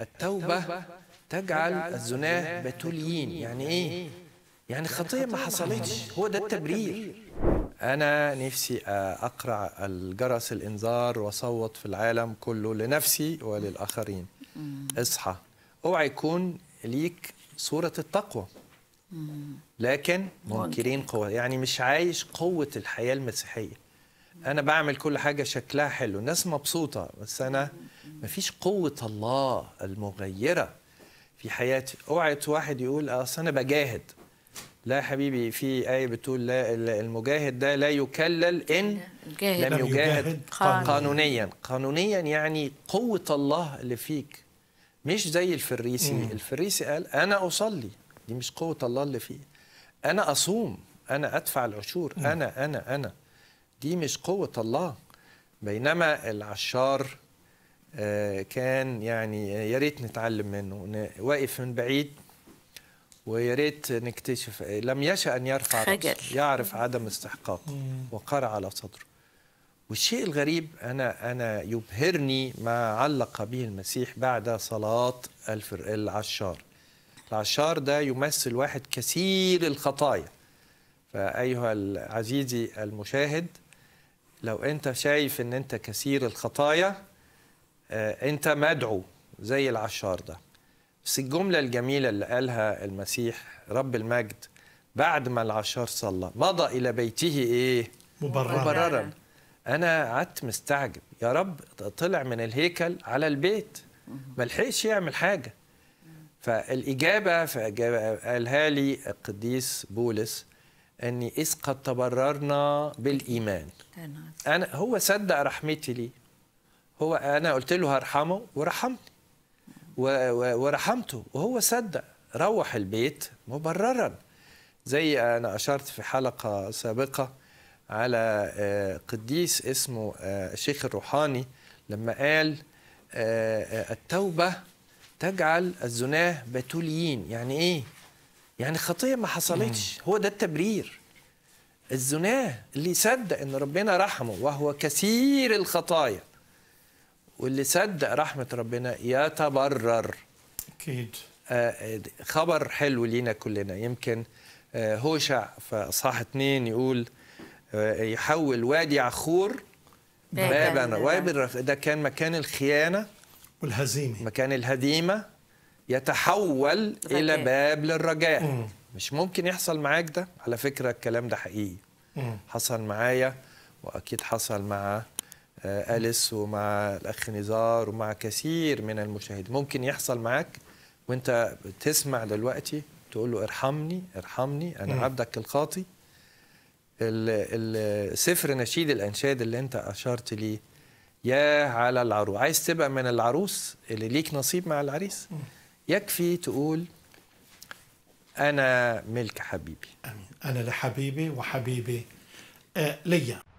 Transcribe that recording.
التوبة تجعل الزناه بتوليين يعني إيه؟ يعني خطية ما حصلتش هو ده التبرير أنا نفسي أقرع الجرس الإنذار وأصوت في العالم كله لنفسي وللآخرين اصحى اوعى يكون ليك صورة التقوى لكن منكرين قوة يعني مش عايش قوة الحياة المسيحية أنا بعمل كل حاجة شكلها حلو الناس مبسوطة بس أنا ما فيش قوة الله المغيرة في حياتي اوعى واحد يقول اصل انا بجاهد لا يا حبيبي في آية بتقول لا المجاهد ده لا يكلل إن جاهد. لم يجاهد قانونيا قانونيا يعني قوة الله اللي فيك مش زي الفريسي مم. الفريسي قال أنا أصلي دي مش قوة الله اللي فيه أنا أصوم أنا أدفع العشور مم. أنا أنا أنا دي مش قوة الله بينما العشار آه، كان يعني يا ريت نتعلم منه واقف من بعيد ويا ريت نكتشف لم يشأ أن يرفع خجل. يعرف عدم استحقاقه وقرع على صدره والشيء الغريب أنا أنا يبهرني ما علق به المسيح بعد صلاة الفر... العشار العشار ده يمثل واحد كثير الخطايا فأيها العزيزي المشاهد لو أنت شايف أن أنت كثير الخطايا آه، انت مدعو زي العشار ده بس الجمله الجميله اللي قالها المسيح رب المجد بعد ما العشار صلى مضى الى بيته ايه مبررا, مبررا. انا قعدت مستعجب يا رب طلع من الهيكل على البيت ما لحقش يعمل حاجه فالاجابه قالها لي القديس بولس اني اذ قد تبررنا بالايمان انا هو صدق رحمتي لي هو انا قلت له هرحمه ورحمني ورحمته وهو صدق روح البيت مبررا زي انا اشرت في حلقه سابقه على آه، قديس اسمه آه، الشيخ الروحاني لما قال آه، التوبه تجعل الزناه بتوليين يعني ايه يعني خطيه ما حصلتش هو ده التبرير الزناه اللي صدق ان ربنا رحمه وهو كثير الخطايا واللي صدق رحمه ربنا يتبرر اكيد آه خبر حلو لينا كلنا يمكن آه هوشع في صح اثنين يقول آه يحول وادي عخور بابا بابا ده كان مكان الخيانه والهزيمه مكان الهديمه يتحول رجاء. الى باب للرجاء م. مش ممكن يحصل معاك ده على فكره الكلام ده حقيقي م. حصل معايا واكيد حصل مع آه، أليس ومع الأخ نزار ومع كثير من المشاهدين ممكن يحصل معك وانت تسمع دلوقتي تقول له ارحمني ارحمني انا عبدك الخاطي سفر نشيد الانشاد اللي انت اشرت ليه يا على العروس عايز تبقى من العروس اللي ليك نصيب مع العريس يكفي تقول انا ملك حبيبي امين انا لحبيبي وحبيبي آه ليا